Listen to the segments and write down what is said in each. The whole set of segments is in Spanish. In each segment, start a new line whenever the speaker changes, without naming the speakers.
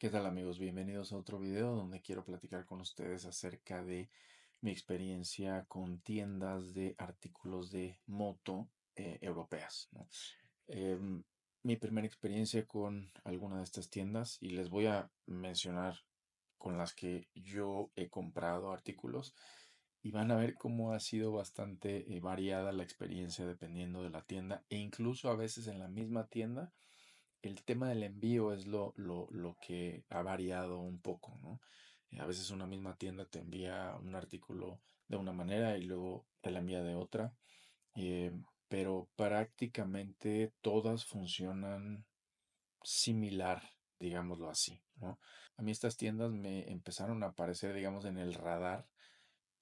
¿Qué tal amigos? Bienvenidos a otro video donde quiero platicar con ustedes acerca de mi experiencia con tiendas de artículos de moto eh, europeas. Em, mi primera experiencia con alguna de estas tiendas y les voy a mencionar con las que yo he comprado artículos y van a ver cómo ha sido bastante eh, variada la experiencia dependiendo de la tienda e incluso a veces en la misma tienda el tema del envío es lo, lo, que ha variado un poco, ¿no? Eh, a veces una misma tienda te envía un artículo de una manera y luego te la envía de otra. Eh, pero prácticamente todas funcionan similar, digámoslo así. ¿no? A mí estas tiendas me empezaron a aparecer, digamos, en el radar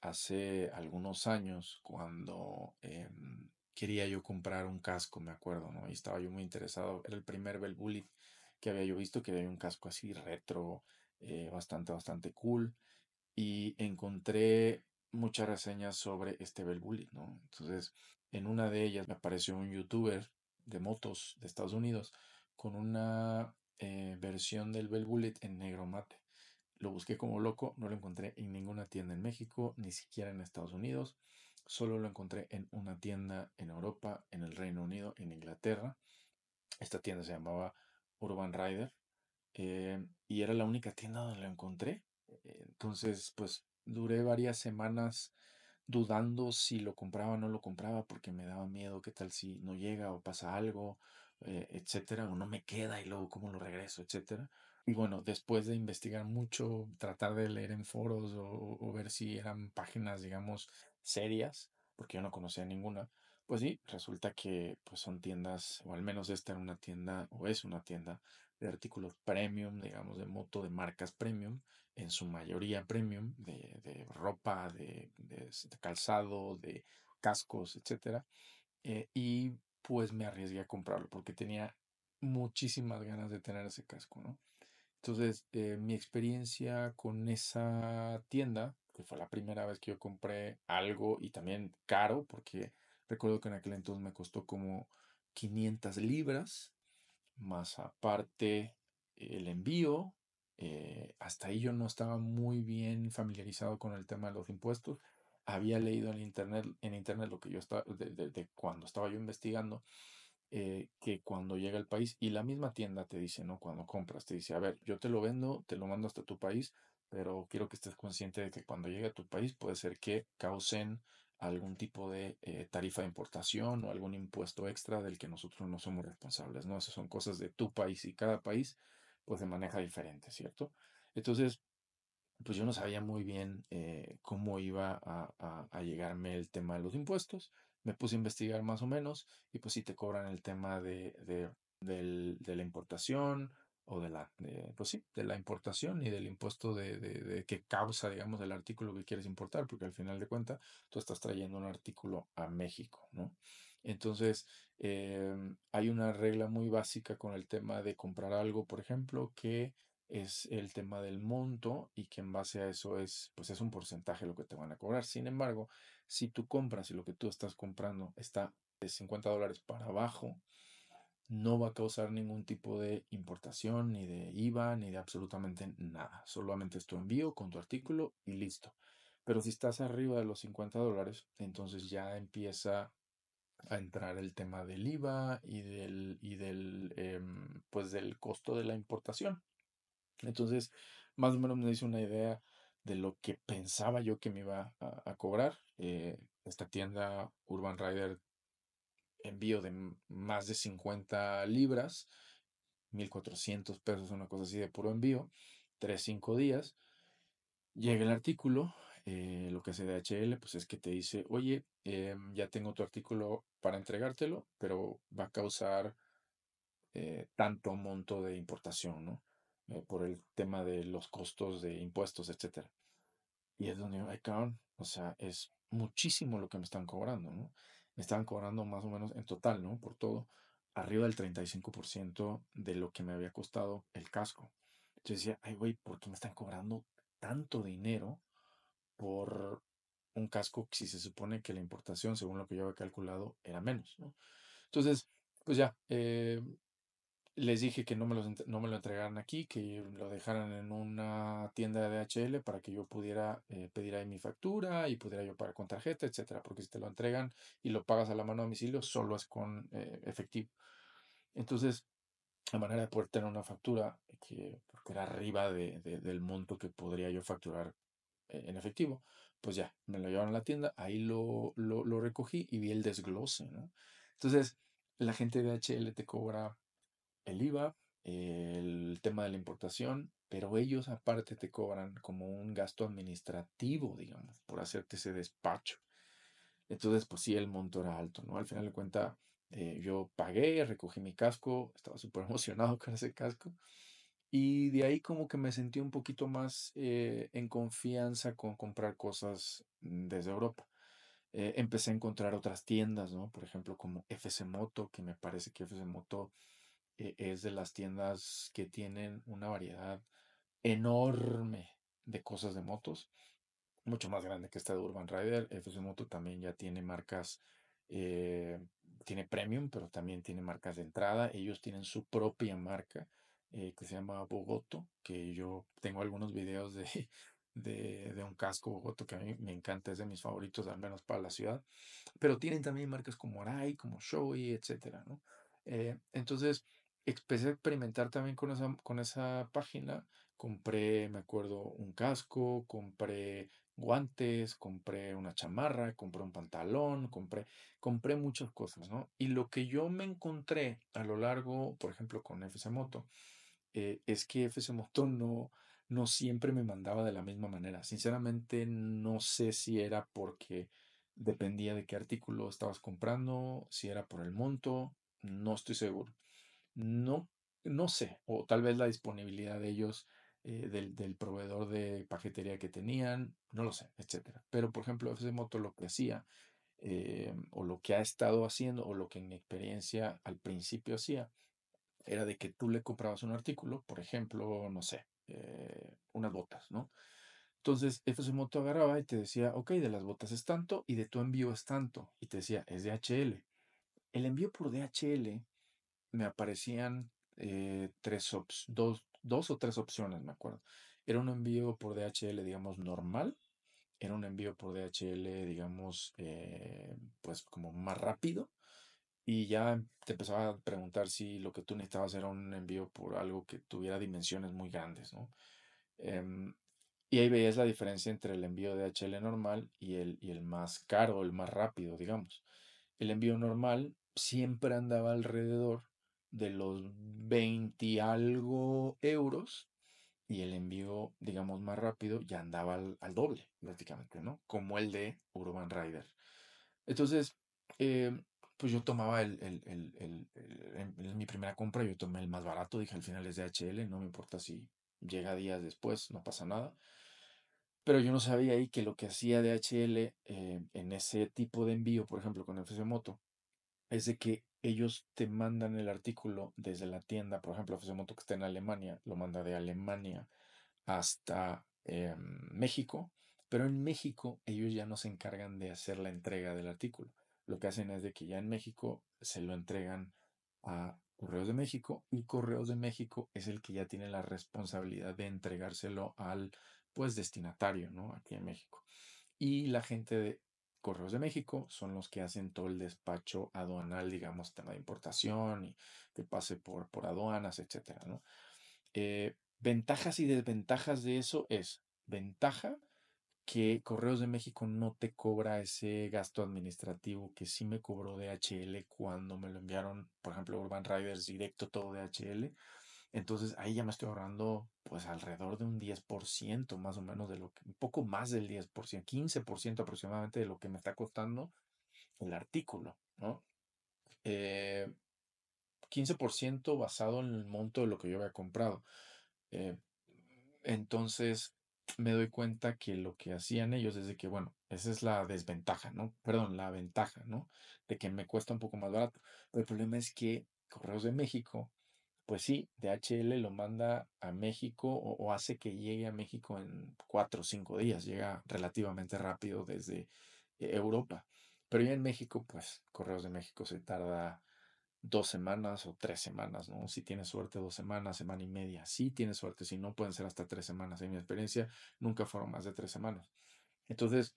hace algunos años cuando em, quería yo comprar un casco, me acuerdo, ¿no? Y estaba yo muy interesado. Era el primer Bell Bullet que había yo visto, que había un casco así retro, eh, bastante, bastante cool. Y encontré muchas reseñas sobre este Bell Bullet, ¿no? Entonces, en una de ellas me apareció un youtuber de motos de Estados Unidos con una eh, versión del Bell Bullet en negro mate. Lo busqué como loco, no lo encontré en ninguna tienda en México, ni siquiera en Estados Unidos. Solo lo encontré en una tienda en Europa, en el Reino Unido, en Inglaterra. Esta tienda se llamaba Urban Rider eh, y era la única tienda donde lo encontré. E-, entonces, pues duré varias semanas dudando si lo compraba o no lo compraba porque me daba miedo qué tal si no llega o pasa algo, eh, etcétera, o no me queda y luego cómo lo regreso, etcétera. Y bueno, después de investigar mucho, tratar de leer en foros o, o ver si eran páginas, digamos, serias, porque yo no conocía ninguna, pues sí, resulta que pues son tiendas, o al menos esta era una tienda, o es una tienda de artículos premium, digamos, de moto, de marcas premium, en su mayoría premium, de, ropa, de, este, calzado, de cascos, etc. Eh, y pues me arriesgué a comprarlo porque tenía muchísimas ganas de tener ese casco, ¿no? Entonces, eh, mi experiencia con esa tienda que fue la primera vez que yo compré algo y también caro, porque recuerdo que en aquel entonces me costó como 500 libras, más aparte el envío. Eh, hasta ahí yo no estaba muy bien familiarizado con el tema de los impuestos. Había leído en internet, en internet lo que yo estaba, de, de, cuando estaba yo investigando, eh, que cuando llega al país y la misma tienda te dice, ¿no? Cuando compras, te dice, a ver, yo te lo vendo, te lo mando hasta tu país, pero quiero que estés consciente de que cuando llegue a tu país puede ser que causen algún tipo de eh, tarifa de importación o algún impuesto extra del que nosotros no somos responsables, ¿no? Esas son cosas de tu país y cada país pues se maneja diferente, ¿cierto? Entonces, pues yo no sabía muy bien eh, cómo iba a, a, a, llegarme el tema de los impuestos. Me puse a investigar más o menos y pues si te cobran el tema de, de, del, de la importación, o de la, eh, pues la importación y del impuesto de, de, que causa, digamos, el artículo que quieres importar, porque al final de cuentas tú estás trayendo un artículo a México, ¿no? Entonces, em, hay una regla muy básica con el tema de comprar algo, por ejemplo, que es el tema del monto y que en base a eso es, pues es un porcentaje lo que te van a cobrar. Sin embargo, si tú compras y lo que tú estás comprando está de 50 dólares para abajo, no va a causar ningún tipo de importación, ni de IVA, ni de absolutamente nada. Solamente es tu envío con tu artículo y listo. Pero si estás arriba de los 50 dólares, entonces ya empieza a entrar el tema del IVA y del, y del, em, pues del costo de la importación. Entonces, más o menos me hice una idea de lo que pensaba yo que me iba a, cobrar. Eh, esta tienda Urban Rider envío de más de 50 libras, 1.400 pesos, una cosa así de puro envío, 3-5 días. Llega el artículo, eh, lo que hace DHL, pues es que te dice, oye, em, ya tengo tu artículo para entregártelo, pero va a causar eh, tanto monto de importación, ¿no? Eh, por el tema de los costos de impuestos, etcétera. Y es donde, ay, o sea, es muchísimo lo que me están cobrando, ¿no? me estaban cobrando más o menos en total, ¿no? Por todo, arriba del 35% de lo que me había costado el casco. Yo decía, ay, güey, ¿por qué me están cobrando tanto dinero por un casco si se supone que la importación, según lo que yo había calculado, era menos, ¿no? Entonces, pues ya, eh, les dije que no me, no me lo entregaran aquí, que lo dejaran en una tienda de DHL para que yo pudiera eh, pedir ahí mi factura y pudiera yo pagar con tarjeta, etcétera. Porque si te lo entregan y lo pagas a la mano a domicilio, solo es con eh, efectivo. Entonces, la manera de poder tener una factura que porque era arriba del monto que podría yo facturar eh, en efectivo, pues ya, me lo llevaron a la tienda, ahí lo, recogí y vi el desglose, Entonces, la gente de DHL te cobra el IVA, el tema de la importación, pero ellos aparte te cobran como un gasto administrativo, digamos, por hacerte ese despacho. Entonces, pues sí, el monto era alto, ¿no? Al final de cuenta eh, yo pagué, recogí mi casco, estaba súper emocionado con ese casco. Y de ahí como que me sentí un poquito más eh, en confianza con comprar cosas desde Europa. Eh, empecé a encontrar otras tiendas, ¿no? Por ejemplo, como FC Moto, que me parece que FC Moto e-, es de las tiendas que tienen una variedad enorme de cosas de motos, mucho más grande que esta de Urban Rider. FC Moto también ya tiene marcas, eh, tiene premium, pero también tiene marcas de entrada. Ellos tienen su propia marca eh, que se llama Bogoto, que yo tengo algunos videos de, de, un casco Bogoto que a mí me encanta, es de mis favoritos, al menos para la ciudad. Pero tienen también marcas como RAI como Shoei, etc. Eh, entonces, empecé a experimentar también con esa, con esa página. Compré, me acuerdo, un casco, compré guantes, compré una chamarra, compré un pantalón, compré, compré muchas cosas, Y lo que yo me encontré a lo largo, por ejemplo, con FC Moto, eh, es que FC Moto no, no siempre me mandaba de la misma manera. Sinceramente, no sé si era porque dependía de qué artículo estabas comprando, si era por el monto, no estoy seguro no, no sé, o tal vez la disponibilidad de ellos eh, del, proveedor de paquetería que tenían, no lo sé, etcétera. Pero, por ejemplo, FC Moto lo que hacía, eh, o lo que ha estado haciendo, o lo que en mi experiencia al principio hacía, era de que tú le comprabas un artículo, por ejemplo, no sé, eh, unas botas, ¿no? Entonces, FC Moto agarraba y te decía, ok, de las botas es tanto y de tu envío es tanto. Y te decía, es DHL. El envío por DHL me aparecían eh, tres dos, o tres opciones, me acuerdo. Era un envío por DHL, digamos, normal. Era un envío por DHL, digamos, eh, pues como más rápido. Y ya te empezaba a preguntar si lo que tú necesitabas era un envío por algo que tuviera dimensiones muy grandes, ¿no? Em, y ahí veías la diferencia entre el envío DHL normal y el, y el más caro, el más rápido, digamos. El envío normal siempre andaba alrededor de los 20 algo euros y el envío, digamos, más rápido ya andaba al, doble, prácticamente, ¿no? Como el de Urban Rider. Entonces, em, pues yo tomaba el, el, el, mi primera compra, yo tomé el más barato, dije al final es de DHL, no me importa si llega días después, no pasa nada. Pero yo no sabía ahí que lo que hacía DHL eh, en ese tipo de envío, por ejemplo, con FC Moto, es de que ellos te mandan el artículo desde la tienda, por ejemplo, Moto que está en Alemania, lo manda de Alemania hasta em, México, pero en México ellos ya no se encargan de hacer la entrega del artículo. Lo que hacen es de que ya en México se lo entregan a Correos de México y Correos de México es el que ya tiene la responsabilidad de entregárselo al pues destinatario, ¿no? Aquí en México. Y la gente de Correos de México son los que hacen todo el despacho aduanal, digamos, tema de importación y que pase por, por aduanas, etcétera, eh, ventajas y desventajas de eso es ventaja que Correos de México no te cobra ese gasto administrativo que sí me cobró DHL cuando me lo enviaron, por ejemplo, Urban Riders directo todo DHL. Entonces ahí ya me estoy ahorrando pues alrededor de un 10% más o menos de lo que, un poco más del 10%, 15% aproximadamente de lo que me está costando el artículo, ¿no? 15% eh, basado en el monto de lo que yo había comprado. Eh, entonces me doy cuenta que lo que hacían ellos es de que, bueno, esa es la desventaja, ¿no? Perdón, la ventaja, ¿no? De que me cuesta un poco más barato. Pero el problema es que Correos de México pues sí, DHL lo manda a México o, hace que llegue a México en cuatro o cinco días, llega relativamente rápido desde eh, Europa. Pero ya en México, pues Correos de México se tarda dos semanas o tres semanas, ¿no? Si tienes suerte, dos semanas, semana y media. Si sí, tienes suerte, si no, pueden ser hasta tres semanas. En mi experiencia, nunca fueron más de tres semanas. Entonces,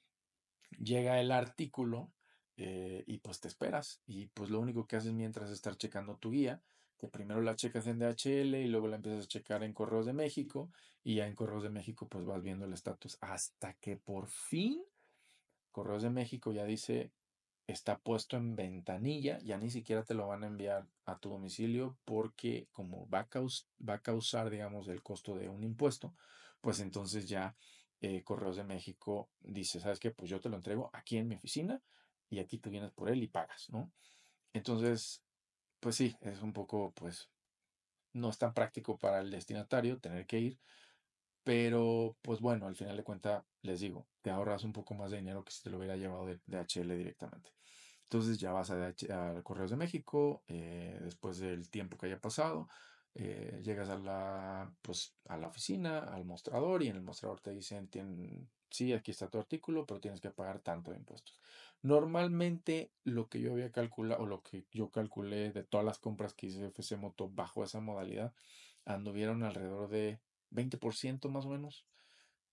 llega el artículo eh, y pues te esperas. Y pues lo único que haces mientras es estar checando tu guía que primero la checas en DHL y luego la empiezas a checar en Correos de México y ya en Correos de México pues vas viendo el estatus hasta que por fin Correos de México ya dice está puesto en ventanilla, ya ni siquiera te lo van a enviar a tu domicilio porque como va a, va a causar digamos el costo de un impuesto, pues entonces ya eh, Correos de México dice, ¿sabes qué? Pues yo te lo entrego aquí en mi oficina y aquí tú vienes por él y pagas, ¿no? Entonces, pues sí, es un poco, pues, no es tan práctico para el destinatario tener que ir, pero pues bueno, al final de cuentas, les digo, te ahorras un poco más de dinero que si te lo hubiera llevado de DHL directamente. Entonces ya vas a, Correos de México, eh, después del tiempo que haya pasado, eh, llegas a la, pues, a la oficina, al mostrador, y en el mostrador te dicen, sí, aquí está tu artículo, pero tienes que pagar tanto de impuestos. Normalmente lo que yo había calculado o lo que yo calculé de todas las compras que hice FC Moto bajo esa modalidad anduvieron alrededor de 20% más o menos.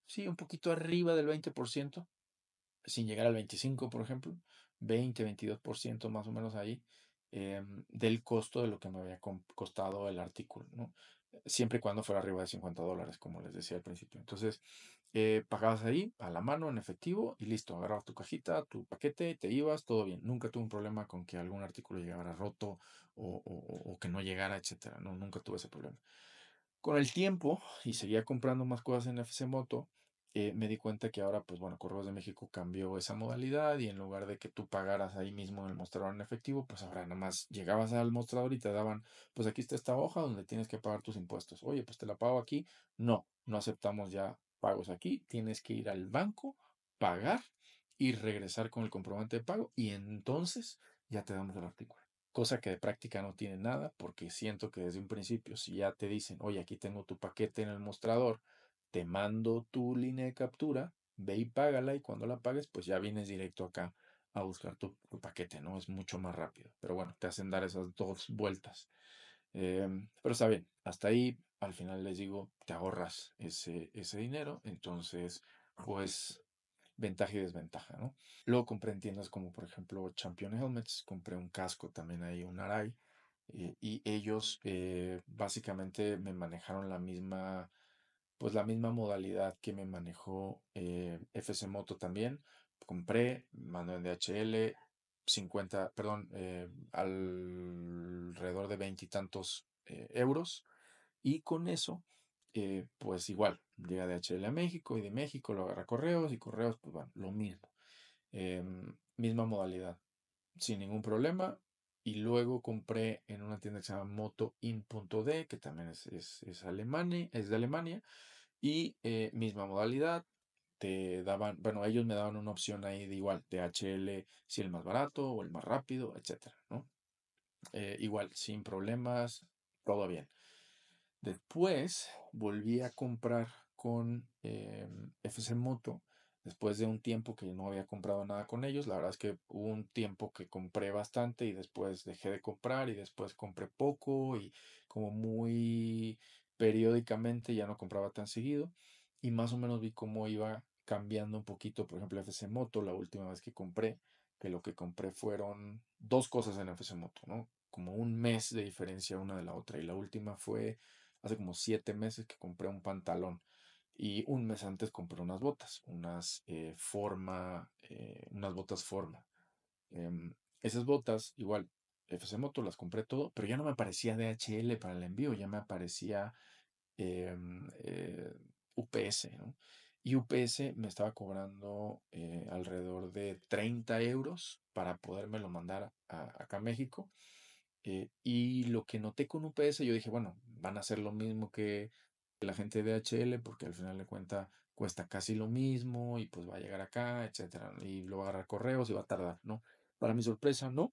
Sí, un poquito arriba del 20%, sin llegar al 25%, por ejemplo. 20, 22% más o menos ahí em, del costo de lo que me había costado el artículo, ¿no? Siempre y cuando fuera arriba de 50 dólares, como les decía al principio. Entonces, pagabas ahí a la mano en efectivo y listo, agarrabas tu cajita, tu paquete, te ibas, todo bien. Nunca tuve un problema con que algún artículo llegara roto o, o, o que no llegara, etcétera. No, nunca tuve ese problema. Con el tiempo y seguía comprando más cosas en FC Moto, eh, me di cuenta que ahora, pues bueno, Correos de México cambió esa modalidad y en lugar de que tú pagaras ahí mismo en el mostrador en efectivo, pues ahora nada más llegabas al mostrador y te daban, pues aquí está esta hoja donde tienes que pagar tus impuestos. Oye, pues te la pago aquí. No, no aceptamos ya pagos aquí, tienes que ir al banco, pagar y regresar con el comprobante de pago y entonces ya te damos el artículo. Cosa que de práctica no tiene nada porque siento que desde un principio si ya te dicen, oye, aquí tengo tu paquete en el mostrador, te mando tu línea de captura, ve y págala y cuando la pagues pues ya vienes directo acá a buscar tu, paquete, ¿no? Es mucho más rápido. Pero bueno, te hacen dar esas dos vueltas. Em, pero está bien, hasta ahí al final les digo, te ahorras ese, ese dinero, entonces pues ventaja y desventaja, ¿no? Luego compré en tiendas como por ejemplo Champion Helmets, compré un casco también ahí, un Arai, eh, y ellos eh, básicamente me manejaron la misma, pues la misma modalidad que me manejó eh, Moto también. Compré, mandé en DHL, 50, perdón, eh, alrededor de veintitantos tantos eh, euros. Y con eso, eh, pues igual, llega de HL a México y de México lo agarra correos y correos, pues van, lo mismo. Em, misma modalidad, sin ningún problema. Y luego compré en una tienda que se llama motoin.de, que también es, es, es de Alemania. Y misma modalidad, te daban, bueno, ellos me daban una opción ahí de igual, DHL, si el más barato o el más rápido, etcétera, eh, igual, sin problemas, todo bien. Después volví a comprar con eh, em, FC Moto, después de un tiempo que no había comprado nada con ellos. La verdad es que hubo un tiempo que compré bastante y después dejé de comprar y después compré poco y como muy periódicamente ya no compraba tan seguido y más o menos vi cómo iba cambiando un poquito, por ejemplo, FC Moto, la última vez que compré, que lo que compré fueron dos cosas en FC Moto, ¿no? Como un mes de diferencia una de la otra. Y la última fue hace como siete meses que compré un pantalón. Y un mes antes compré unas botas, unas eh, forma, eh, unas botas forma. Em, esas botas, igual, FC Moto las compré todo, pero ya no me aparecía DHL para el envío, ya me aparecía em, eh, UPS, ¿no? Y UPS me estaba cobrando eh, alrededor de 30 euros para podérmelo mandar a, acá a México. Eh, y lo que noté con UPS, yo dije, bueno, van a hacer lo mismo que la gente de HL, porque al final de cuenta cuesta casi lo mismo y pues va a llegar acá, etcétera, y lo va a agarrar correos y va a tardar, ¿no? Para mi sorpresa, no.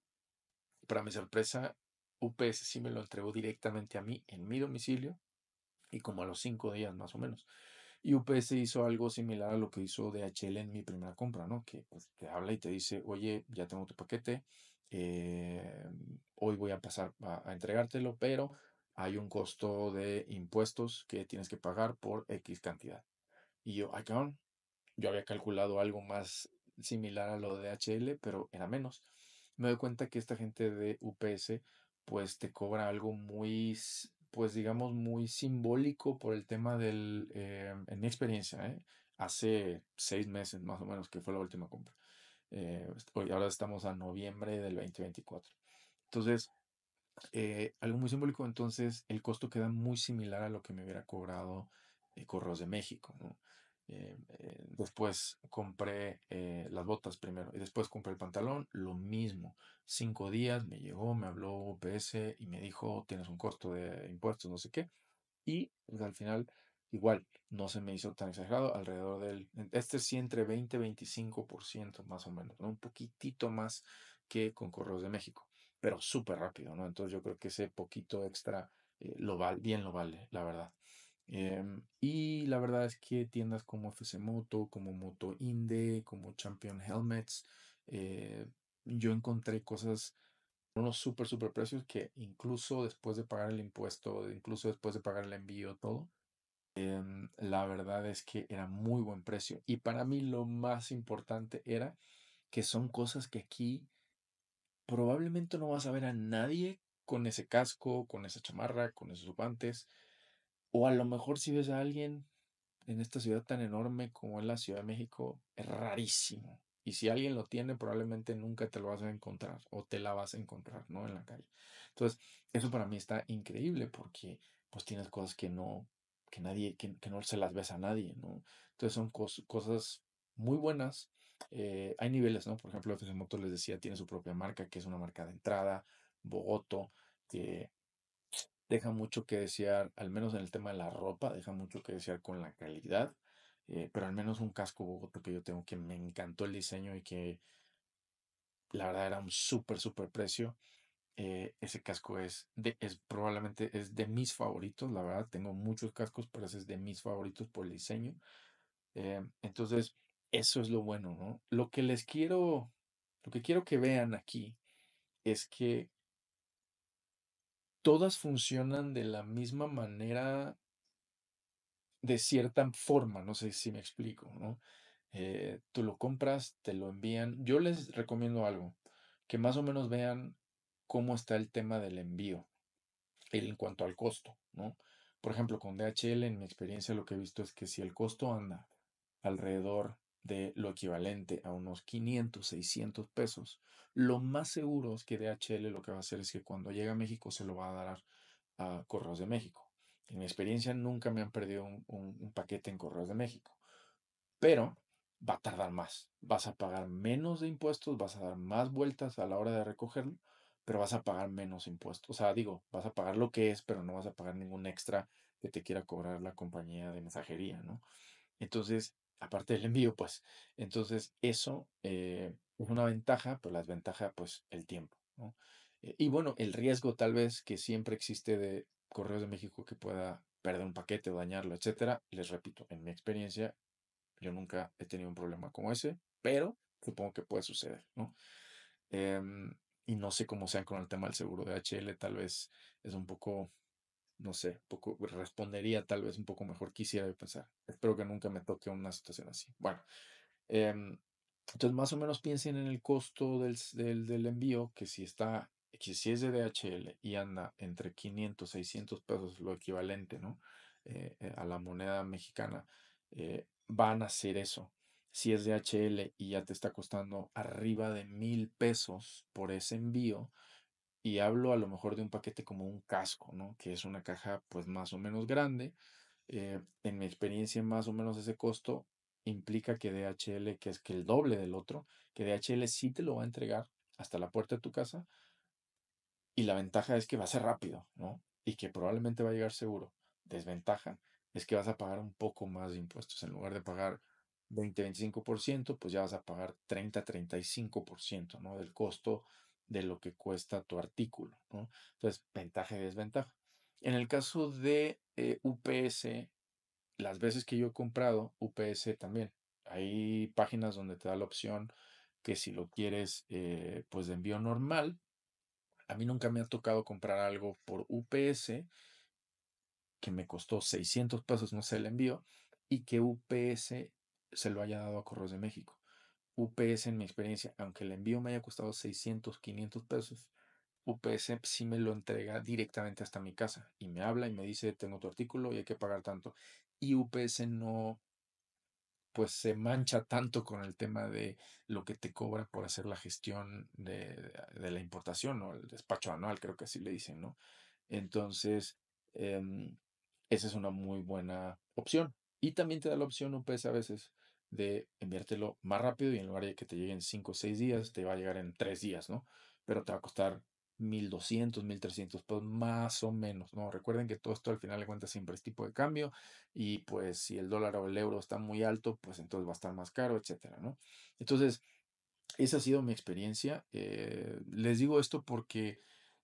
Para mi sorpresa, UPS sí me lo entregó directamente a mí en mi domicilio y como a los cinco días más o menos. Y UPS hizo algo similar a lo que hizo DHL en mi primera compra, ¿no? Que pues, te habla y te dice, oye, ya tengo tu paquete, eh, hoy voy a pasar a, entregártelo, pero hay un costo de impuestos que tienes que pagar por X cantidad. Y yo, ay, cabrón, yo había calculado algo más similar a lo de DHL, pero era menos. Me doy cuenta que esta gente de UPS, pues te cobra algo muy pues digamos, muy simbólico por el tema del, eh, en mi experiencia, ¿eh? hace seis meses más o menos que fue la última compra. Eh, hoy, ahora estamos a noviembre del 2024. Entonces, algo muy simbólico, entonces el costo queda muy similar a lo que me hubiera cobrado Corros de México. ¿no? Eh, eh, después compré eh, las botas primero y después compré el pantalón, lo mismo. Cinco días me llegó, me habló ps y me dijo, tienes un corto de impuestos, no sé qué. Y pues, al final, igual, no se me hizo tan exagerado, alrededor del, este sí entre 20 25% más o menos, un poquitito más que con Correos de México, pero súper rápido, ¿no? Entonces yo creo que ese poquito extra lo bien lo vale, la verdad. Em, y la verdad es que tiendas como FC Moto, como Moto Inde, como Champion Helmets, eh, yo encontré cosas unos super super precios que incluso después de pagar el impuesto, incluso después de pagar el envío, todo, em, la verdad es que era muy buen precio. Y para mí lo más importante era que son cosas que aquí probablemente no vas a ver a nadie con ese casco, con esa chamarra, con esos guantes. O a lo mejor si ves a alguien en esta ciudad tan enorme como es la Ciudad de México, es rarísimo. Y si alguien lo tiene, probablemente nunca te lo vas a encontrar o te la vas a encontrar, ¿no? En la calle. Entonces, eso para mí está increíble porque pues tienes cosas que no, que nadie, que, no se las ves a nadie, ¿no? Entonces son cosas muy buenas. Eh, hay niveles, ¿no? Por ejemplo, FC Motor les decía, tiene su propia marca, que es una marca de entrada, Bogoto, que deja mucho que desear, al menos en el tema de la ropa, deja mucho que desear con la calidad, eh, pero al menos un casco Bogotá que yo tengo que me encantó el diseño y que la verdad era un súper, súper precio. Eh, ese casco es, de, es probablemente es de mis favoritos, la verdad tengo muchos cascos, pero ese es de mis favoritos por el diseño. Eh, entonces, eso es lo bueno, ¿no? Lo que les quiero, lo que quiero que vean aquí es que todas funcionan de la misma manera, de cierta forma, no sé si me explico, ¿no? Eh, tú lo compras, te lo envían. Yo les recomiendo algo, que más o menos vean cómo está el tema del envío en cuanto al costo, ¿no? Por ejemplo, con DHL, en mi experiencia, lo que he visto es que si el costo anda alrededor de lo equivalente a unos 500, 600 pesos, lo más seguro es que DHL lo que va a hacer es que cuando llegue a México se lo va a dar a Correos de México. En mi experiencia nunca me han perdido un, paquete en Correos de México, pero va a tardar más. Vas a pagar menos de impuestos, vas a dar más vueltas a la hora de recogerlo, pero vas a pagar menos impuestos. O sea, digo, vas a pagar lo que es, pero no vas a pagar ningún extra que te quiera cobrar la compañía de mensajería, ¿no? Entonces, aparte del envío, pues. Entonces, eso eh, es una ventaja, pero la desventaja, pues, el tiempo. Eh, y bueno, el riesgo tal vez que siempre existe de Correos de México que pueda perder un paquete o dañarlo, etcétera. Les repito, en mi experiencia, yo nunca he tenido un problema como ese, pero supongo que puede suceder, em, y no sé cómo sean con el tema del seguro de HL, tal vez es un poco no sé, poco, respondería tal vez un poco mejor, quisiera pensar. Espero que nunca me toque una situación así. Bueno, em, entonces más o menos piensen en el costo del, envío, que si está, que es de DHL y anda entre 500, 600 pesos, lo equivalente, ¿no? Eh, eh, a la moneda mexicana, eh, van a hacer eso. Si es de DHL y ya te está costando arriba de mil pesos por ese envío, y hablo a lo mejor de un paquete como un casco, ¿no? Que es una caja pues más o menos grande. Eh, en mi experiencia más o menos ese costo implica que DHL, que es que el doble del otro, que DHL sí te lo va a entregar hasta la puerta de tu casa y la ventaja es que va a ser rápido, ¿no? Y que probablemente va a llegar seguro. Desventaja es que vas a pagar un poco más de impuestos. En lugar de pagar 20-25%, pues ya vas a pagar 30-35%, ¿no? Del costo de lo que cuesta tu artículo. ¿no? Entonces, ventaja y desventaja. En el caso de eh, UPS, las veces que yo he comprado, UPS también. Hay páginas donde te da la opción que si lo quieres, eh, pues de envío normal. A mí nunca me ha tocado comprar algo por UPS que me costó 600 pesos, no sé, el envío, y que UPS se lo haya dado a Correos de México. UPS en mi experiencia, aunque el envío me haya costado 600, 500 pesos, UPS sí me lo entrega directamente hasta mi casa y me habla y me dice, tengo tu artículo y hay que pagar tanto. Y UPS no, pues se mancha tanto con el tema de lo que te cobra por hacer la gestión de, la importación o el despacho anual, creo que así le dicen, ¿no? Entonces, em, esa es una muy buena opción. Y también te da la opción UPS a veces de enviártelo más rápido y en lugar de que te lleguen 5 o 6 días, te va a llegar en 3 días, ¿no? Pero te va a costar 1200, 1300 pesos más o menos, ¿no? Recuerden que todo esto al final le cuenta siempre es tipo de cambio y pues si el dólar o el euro está muy alto, pues entonces va a estar más caro, etcétera, ¿no? Entonces, esa ha sido mi experiencia. Eh, les digo esto porque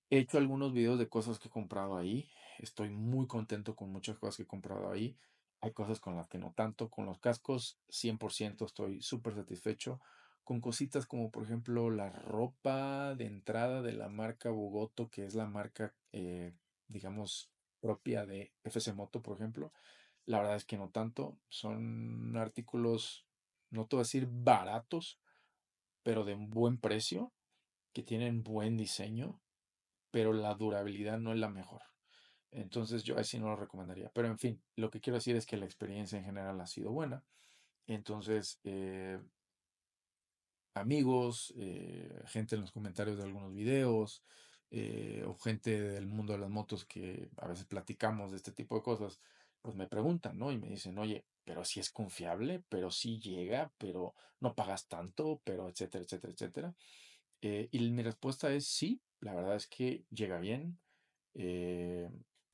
he hecho algunos videos de cosas que he comprado ahí. Estoy muy contento con muchas cosas que he comprado ahí hay cosas con las que no tanto. Con los cascos, 100% estoy súper satisfecho. Con cositas como, por ejemplo, la ropa de entrada de la marca Bogoto, que es la marca, eh, digamos, propia de FC Moto, por ejemplo. La verdad es que no tanto. Son artículos, no te voy a decir baratos, pero de un buen precio, que tienen buen diseño, pero la durabilidad no es la mejor. Entonces yo así no lo recomendaría. Pero en fin, lo que quiero decir es que la experiencia en general ha sido buena. Entonces, eh, amigos, eh, gente en los comentarios de algunos videos, eh, o gente del mundo de las motos que a veces platicamos de este tipo de cosas, pues me preguntan, ¿no? Y me dicen, oye, pero si es confiable, pero si llega, pero no pagas tanto, pero etcétera, etcétera, etcétera. y mi respuesta es sí, la verdad es que llega bien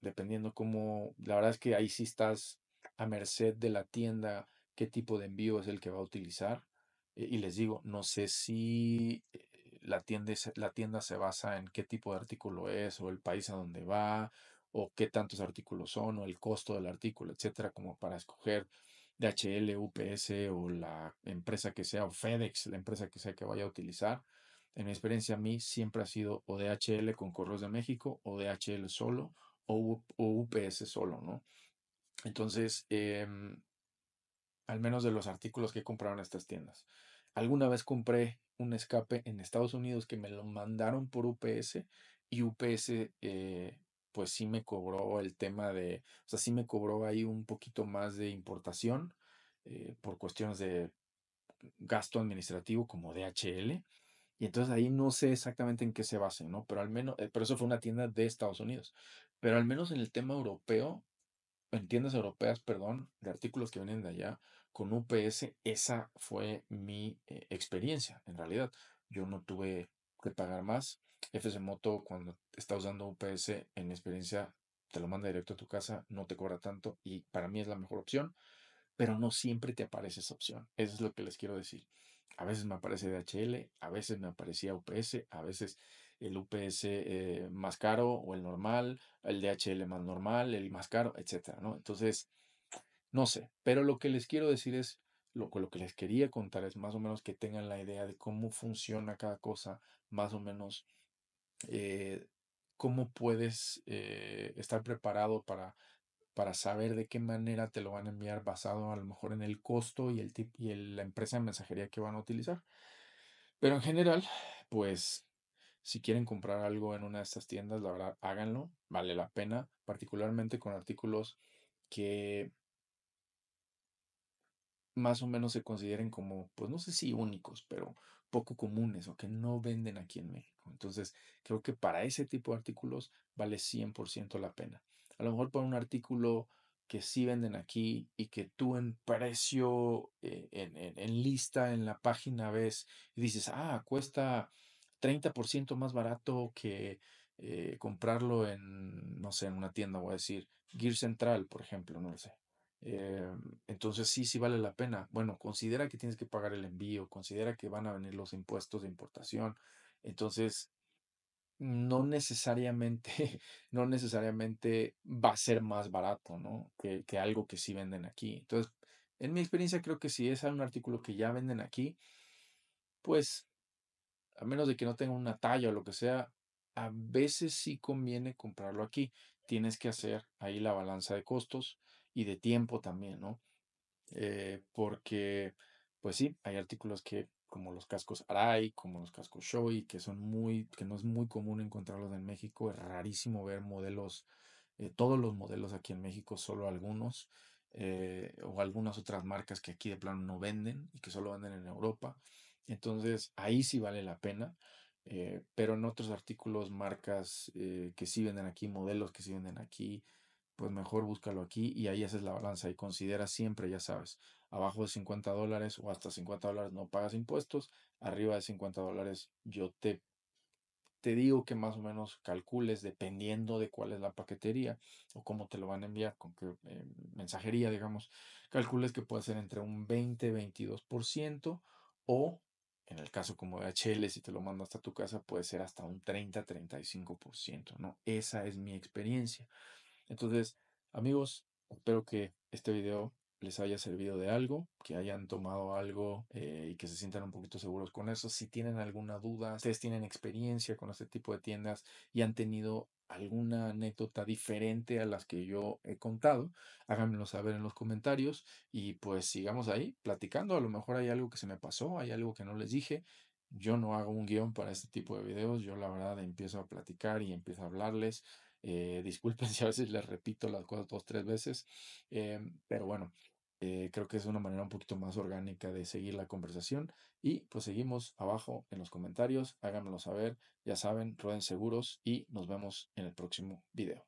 dependiendo cómo, la verdad es que ahí sí estás a merced de la tienda, qué tipo de envío es el que va a utilizar. Eh, y les digo, no sé si eh, la tienda, la tienda se basa en qué tipo de artículo es o el país a donde va o qué tantos artículos son o el costo del artículo, etcétera, como para escoger DHL, UPS o la empresa que sea o FedEx, la empresa que sea que vaya a utilizar. En mi experiencia, a mí siempre ha sido o DHL con Correos de México o DHL solo o, UPS solo, ¿no? Entonces, em, al menos de los artículos que compraron estas tiendas. Alguna vez compré un escape en Estados Unidos que me lo mandaron por UPS y UPS, eh, pues sí me cobró el tema de, o sea, sí me cobró ahí un poquito más de importación eh, por cuestiones de gasto administrativo como DHL. Y entonces ahí no sé exactamente en qué se basa, ¿no? Pero al menos, eh, pero eso fue una tienda de Estados Unidos. Pero al menos en el tema europeo, en tiendas europeas, perdón, de artículos que vienen de allá, con UPS, esa fue mi eh, experiencia, en realidad. Yo no tuve que pagar más. FC Moto, cuando está usando UPS, en mi experiencia, te lo manda directo a tu casa, no te cobra tanto y para mí es la mejor opción, pero no siempre te aparece esa opción. Eso es lo que les quiero decir. A veces me aparece DHL, a veces me aparecía UPS, a veces el UPS eh, más caro o el normal, el DHL más normal, el más caro, etcétera, ¿no? Entonces, no sé, pero lo que les quiero decir es, lo, lo que les quería contar es más o menos que tengan la idea de cómo funciona cada cosa, más o menos eh, cómo puedes eh, estar preparado para, para saber de qué manera te lo van a enviar basado a lo mejor en el costo y, el tip, y la empresa de mensajería que van a utilizar. Pero en general, pues si quieren comprar algo en una de estas tiendas, la verdad, háganlo, vale la pena, particularmente con artículos que más o menos se consideren como, pues no sé si únicos, pero poco comunes o que no venden aquí en México. Entonces, creo que para ese tipo de artículos vale 100% la pena. A lo mejor para un artículo que sí venden aquí y que tú en precio, eh, en, en, lista, en la página ves y dices, ah, cuesta 30% más barato que eh, comprarlo en, no sé, en una tienda, voy a decir, Gear Central, por ejemplo, no lo sé. Eh, entonces sí, sí vale la pena. Bueno, considera que tienes que pagar el envío, considera que van a venir los impuestos de importación. Entonces, no necesariamente, no necesariamente va a ser más barato, ¿no? Que, que algo que sí venden aquí. Entonces, en mi experiencia creo que si es un artículo que ya venden aquí, pues a menos de que no tenga una talla o lo que sea, a veces sí conviene comprarlo aquí. Tienes que hacer ahí la balanza de costos y de tiempo también, ¿no? Eh, porque, pues sí, hay artículos que, como los cascos Aray como los cascos Shoei, que son muy, que no es muy común encontrarlos en México, es rarísimo ver modelos, eh, todos los modelos aquí en México, solo algunos, eh, o algunas otras marcas que aquí de plano no venden y que solo venden en Europa. Entonces, ahí sí vale la pena, eh, pero en otros artículos, marcas eh, que sí venden aquí, modelos que sí venden aquí, pues mejor búscalo aquí y ahí haces la balanza y considera siempre, ya sabes, abajo de 50 dólares o hasta 50 dólares no pagas impuestos, arriba de 50 dólares yo te, te digo que más o menos calcules dependiendo de cuál es la paquetería o cómo te lo van a enviar, con qué eh, mensajería, digamos, calcules que puede ser entre un 20-22% o en el caso como de HL, si te lo mando hasta tu casa, puede ser hasta un 30-35%, ¿no? Esa es mi experiencia. Entonces, amigos, espero que este video les haya servido de algo, que hayan tomado algo eh, y que se sientan un poquito seguros con eso. Si tienen alguna duda, ustedes tienen experiencia con este tipo de tiendas y han tenido alguna anécdota diferente a las que yo he contado, háganmelo saber en los comentarios y pues sigamos ahí platicando. A lo mejor hay algo que se me pasó, hay algo que no les dije. Yo no hago un guión para este tipo de videos, yo la verdad empiezo a platicar y empiezo a hablarles eh, disculpen si a veces les repito las cosas dos, tres veces, em, pero bueno, eh, creo que es una manera un poquito más orgánica de seguir la conversación. Y pues seguimos abajo en los comentarios, háganmelo saber, ya saben, rueden seguros y nos vemos en el próximo video.